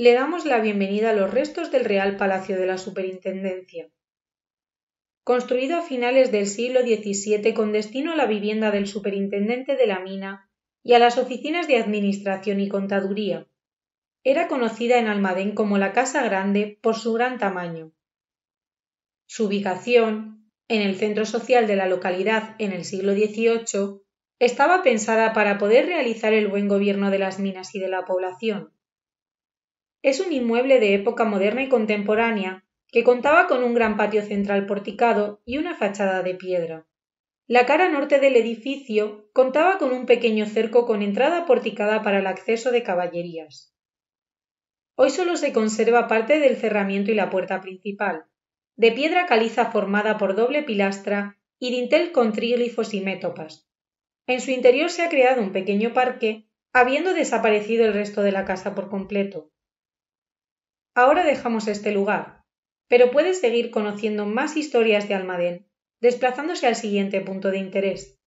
le damos la bienvenida a los restos del Real Palacio de la Superintendencia. Construido a finales del siglo XVII con destino a la vivienda del superintendente de la mina y a las oficinas de administración y contaduría, era conocida en Almadén como la Casa Grande por su gran tamaño. Su ubicación, en el centro social de la localidad en el siglo XVIII, estaba pensada para poder realizar el buen gobierno de las minas y de la población es un inmueble de época moderna y contemporánea, que contaba con un gran patio central porticado y una fachada de piedra. La cara norte del edificio contaba con un pequeño cerco con entrada porticada para el acceso de caballerías. Hoy solo se conserva parte del cerramiento y la puerta principal, de piedra caliza formada por doble pilastra y dintel con tríglifos y métopas. En su interior se ha creado un pequeño parque, habiendo desaparecido el resto de la casa por completo. Ahora dejamos este lugar, pero puedes seguir conociendo más historias de Almadén, desplazándose al siguiente punto de interés.